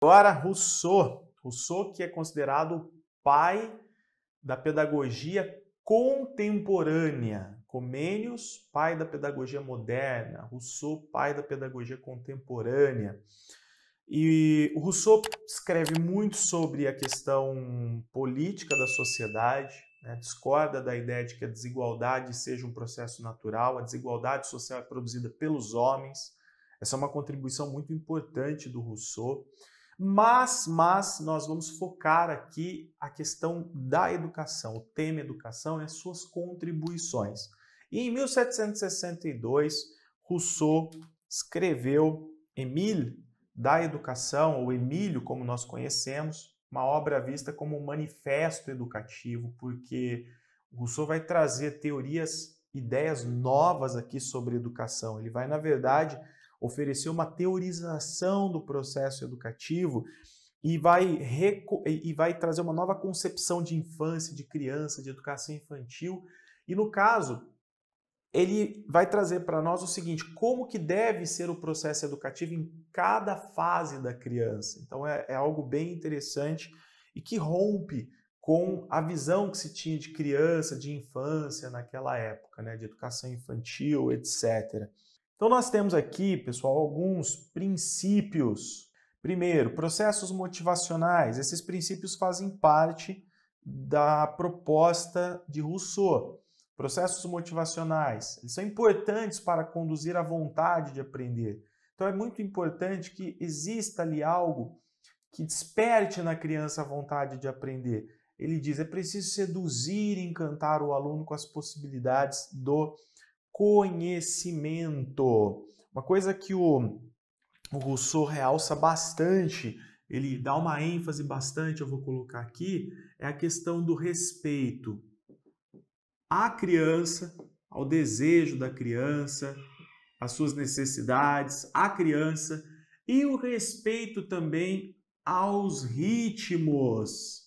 Agora, Rousseau. Rousseau, que é considerado o pai da pedagogia contemporânea. Comênios, pai da pedagogia moderna. Rousseau, pai da pedagogia contemporânea. E o Rousseau escreve muito sobre a questão política da sociedade, né? discorda da ideia de que a desigualdade seja um processo natural, a desigualdade social é produzida pelos homens. Essa é uma contribuição muito importante do Rousseau. Mas, mas nós vamos focar aqui a questão da educação, o tema educação e é as suas contribuições. E em 1762, Rousseau escreveu Emile da Educação, ou Emílio, como nós conhecemos, uma obra vista como um manifesto educativo, porque Rousseau vai trazer teorias, ideias novas aqui sobre educação. Ele vai, na verdade, oferecer uma teorização do processo educativo e vai, e vai trazer uma nova concepção de infância, de criança, de educação infantil. E no caso, ele vai trazer para nós o seguinte: como que deve ser o processo educativo em cada fase da criança. Então é, é algo bem interessante e que rompe com a visão que se tinha de criança, de infância naquela época, né, de educação infantil, etc. Então nós temos aqui, pessoal, alguns princípios. Primeiro, processos motivacionais. Esses princípios fazem parte da proposta de Rousseau. Processos motivacionais eles são importantes para conduzir a vontade de aprender. Então é muito importante que exista ali algo que desperte na criança a vontade de aprender. Ele diz: é preciso seduzir e encantar o aluno com as possibilidades do conhecimento. Uma coisa que o, o Rousseau realça bastante, ele dá uma ênfase bastante, eu vou colocar aqui, é a questão do respeito à criança, ao desejo da criança, às suas necessidades, à criança e o respeito também aos ritmos,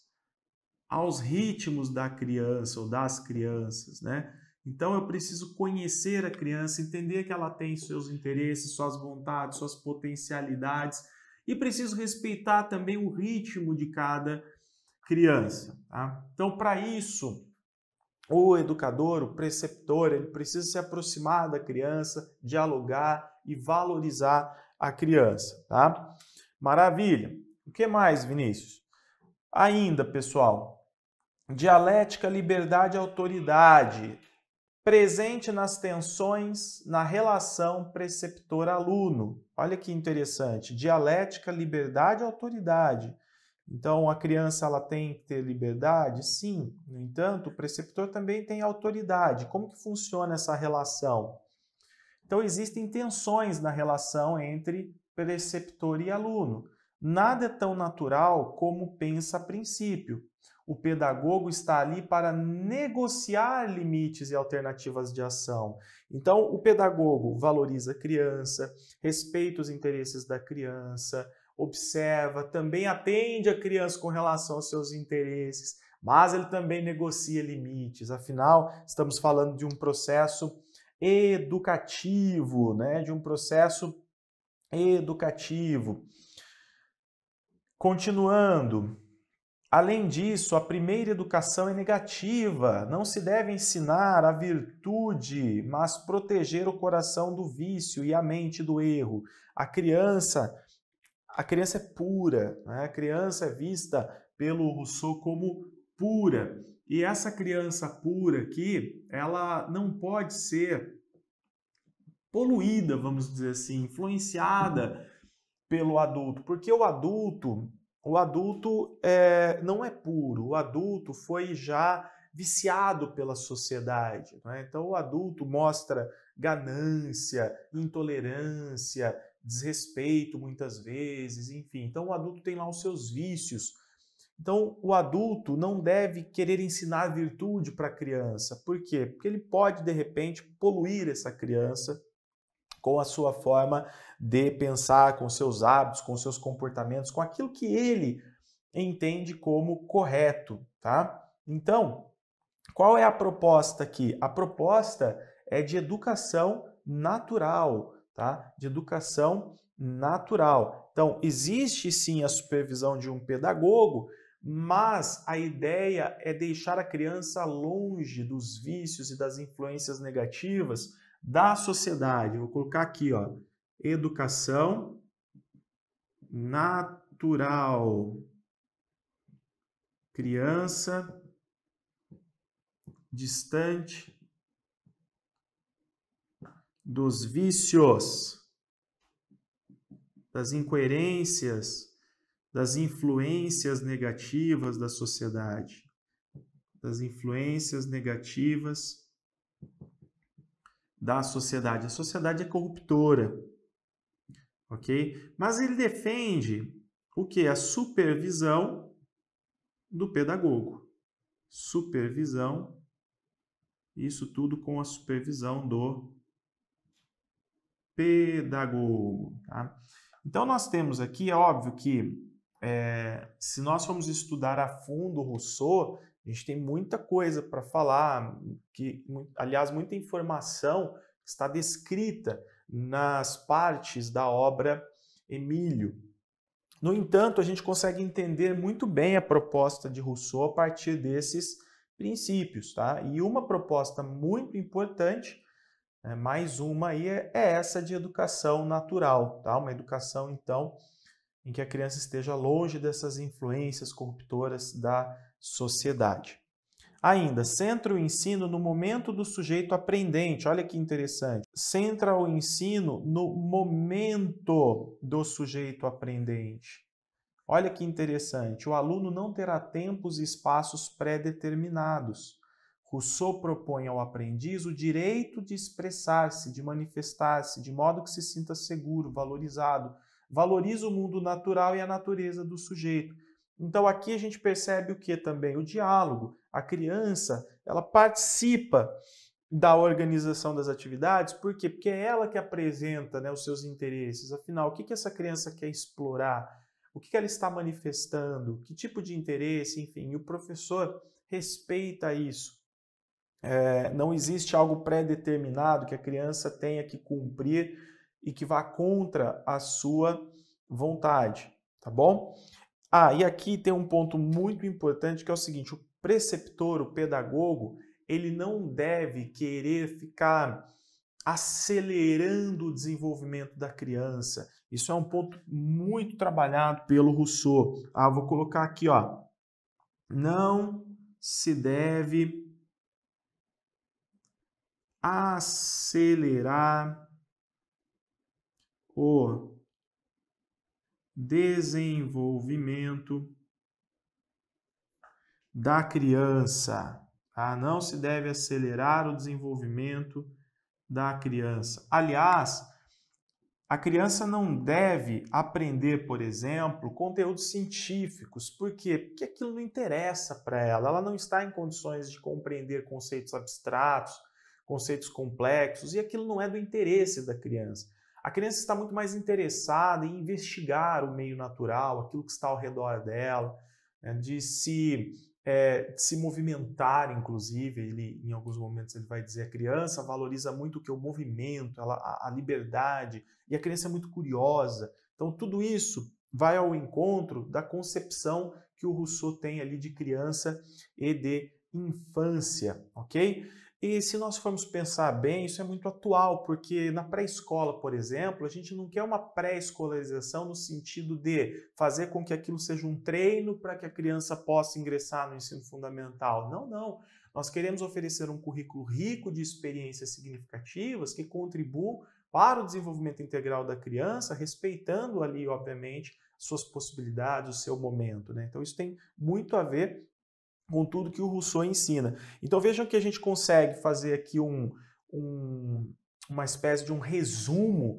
aos ritmos da criança ou das crianças, né? Então eu preciso conhecer a criança, entender que ela tem seus interesses, suas vontades, suas potencialidades e preciso respeitar também o ritmo de cada criança. Tá? Então, para isso, o educador, o preceptor, ele precisa se aproximar da criança, dialogar e valorizar a criança. Tá? Maravilha! O que mais, Vinícius? Ainda, pessoal, dialética, liberdade e autoridade presente nas tensões na relação preceptor-aluno. Olha que interessante, dialética, liberdade autoridade. Então, a criança ela tem que ter liberdade? Sim. No entanto, o preceptor também tem autoridade. Como que funciona essa relação? Então, existem tensões na relação entre preceptor e aluno. Nada é tão natural como pensa a princípio. O pedagogo está ali para negociar limites e alternativas de ação. Então, o pedagogo valoriza a criança, respeita os interesses da criança, observa, também atende a criança com relação aos seus interesses, mas ele também negocia limites. Afinal, estamos falando de um processo educativo, né? De um processo educativo. Continuando, Além disso, a primeira educação é negativa. Não se deve ensinar a virtude, mas proteger o coração do vício e a mente do erro. A criança, a criança é pura, né? a criança é vista pelo Rousseau como pura. E essa criança pura aqui, ela não pode ser poluída, vamos dizer assim, influenciada pelo adulto, porque o adulto, o adulto é, não é puro, o adulto foi já viciado pela sociedade. Né? Então, o adulto mostra ganância, intolerância, desrespeito muitas vezes, enfim. Então, o adulto tem lá os seus vícios. Então, o adulto não deve querer ensinar virtude para a criança. Por quê? Porque ele pode, de repente, poluir essa criança com a sua forma de pensar, com seus hábitos, com seus comportamentos, com aquilo que ele entende como correto, tá? Então, qual é a proposta aqui? A proposta é de educação natural, tá? De educação natural. Então, existe sim a supervisão de um pedagogo, mas a ideia é deixar a criança longe dos vícios e das influências negativas da sociedade. Vou colocar aqui, ó, educação natural. Criança distante dos vícios, das incoerências, das influências negativas da sociedade, das influências negativas da sociedade. A sociedade é corruptora, ok? Mas ele defende o que? A supervisão do pedagogo. Supervisão, isso tudo com a supervisão do pedagogo. Tá? Então, nós temos aqui, é óbvio que é, se nós formos estudar a fundo Rousseau, a gente tem muita coisa para falar, que, aliás, muita informação está descrita nas partes da obra Emílio. No entanto, a gente consegue entender muito bem a proposta de Rousseau a partir desses princípios, tá? E uma proposta muito importante, né, mais uma aí, é, é essa de educação natural, tá? Uma educação, então, em que a criança esteja longe dessas influências corruptoras da sociedade. Ainda, centra o ensino no momento do sujeito aprendente. Olha que interessante. Centra o ensino no momento do sujeito aprendente. Olha que interessante. O aluno não terá tempos e espaços pré-determinados. Rousseau propõe ao aprendiz o direito de expressar-se, de manifestar-se, de modo que se sinta seguro, valorizado, valoriza o mundo natural e a natureza do sujeito. Então aqui a gente percebe o que também? O diálogo. A criança, ela participa da organização das atividades, por quê? Porque é ela que apresenta né, os seus interesses. Afinal, o que, que essa criança quer explorar? O que, que ela está manifestando? Que tipo de interesse? Enfim, e o professor respeita isso. É, não existe algo pré-determinado que a criança tenha que cumprir e que vá contra a sua vontade, tá bom? Ah, e aqui tem um ponto muito importante que é o seguinte: o preceptor, o pedagogo, ele não deve querer ficar acelerando o desenvolvimento da criança. Isso é um ponto muito trabalhado pelo Rousseau. Ah, vou colocar aqui, ó. Não se deve acelerar o desenvolvimento da criança. Tá? Não se deve acelerar o desenvolvimento da criança. Aliás, a criança não deve aprender, por exemplo, conteúdos científicos. Por quê? Porque aquilo não interessa para ela. Ela não está em condições de compreender conceitos abstratos, conceitos complexos, e aquilo não é do interesse da criança. A criança está muito mais interessada em investigar o meio natural, aquilo que está ao redor dela, né, de se é, de se movimentar, inclusive, ele, em alguns momentos ele vai dizer a criança valoriza muito o que é o movimento, ela, a, a liberdade, e a criança é muito curiosa. Então tudo isso vai ao encontro da concepção que o Rousseau tem ali de criança e de infância, ok? E se nós formos pensar bem, isso é muito atual, porque na pré-escola, por exemplo, a gente não quer uma pré-escolarização no sentido de fazer com que aquilo seja um treino para que a criança possa ingressar no ensino fundamental. Não, não. Nós queremos oferecer um currículo rico de experiências significativas que contribuam para o desenvolvimento integral da criança, respeitando ali, obviamente, suas possibilidades, o seu momento. Né? Então, isso tem muito a ver com tudo que o Rousseau ensina. Então vejam que a gente consegue fazer aqui um, um, uma espécie de um resumo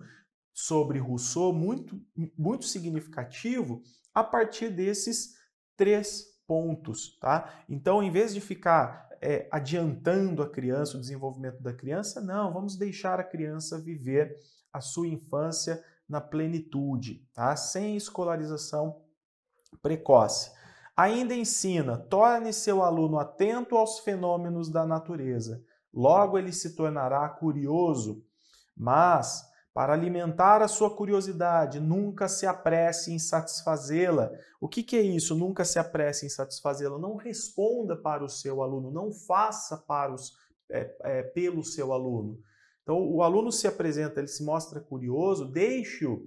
sobre Rousseau muito, muito significativo a partir desses três pontos, tá? Então, em vez de ficar é, adiantando a criança, o desenvolvimento da criança, não, vamos deixar a criança viver a sua infância na plenitude, tá? Sem escolarização precoce. Ainda ensina: torne seu aluno atento aos fenômenos da natureza. Logo ele se tornará curioso. Mas, para alimentar a sua curiosidade, nunca se apresse em satisfazê-la. O que, que é isso? Nunca se apresse em satisfazê-la. Não responda para o seu aluno, não faça para os, é, é, pelo seu aluno. Então, o aluno se apresenta, ele se mostra curioso, deixe-o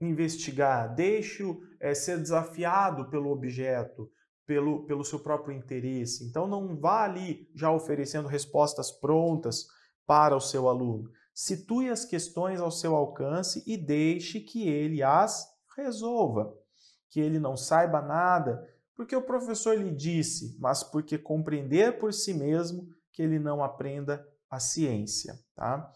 investigar, deixe-o é, ser desafiado pelo objeto, pelo, pelo seu próprio interesse. Então, não vá ali já oferecendo respostas prontas para o seu aluno. Situe as questões ao seu alcance e deixe que ele as resolva, que ele não saiba nada, porque o professor lhe disse, mas porque compreender por si mesmo que ele não aprenda a ciência, tá?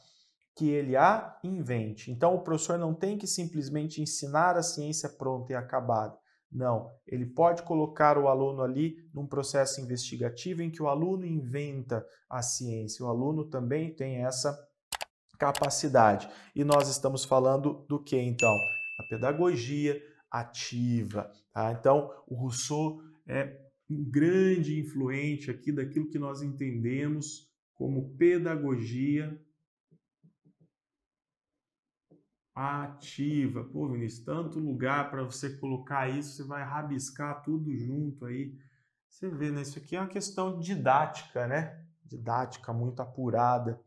que ele a invente. Então, o professor não tem que simplesmente ensinar a ciência pronta e acabada. Não, ele pode colocar o aluno ali num processo investigativo em que o aluno inventa a ciência. O aluno também tem essa capacidade. E nós estamos falando do que então? A pedagogia ativa. Tá? Então, o Rousseau é um grande influente aqui daquilo que nós entendemos como pedagogia ativa. Pô, Vinícius, tanto lugar para você colocar isso, você vai rabiscar tudo junto aí. Você vê, né? Isso aqui é uma questão didática, né? Didática muito apurada.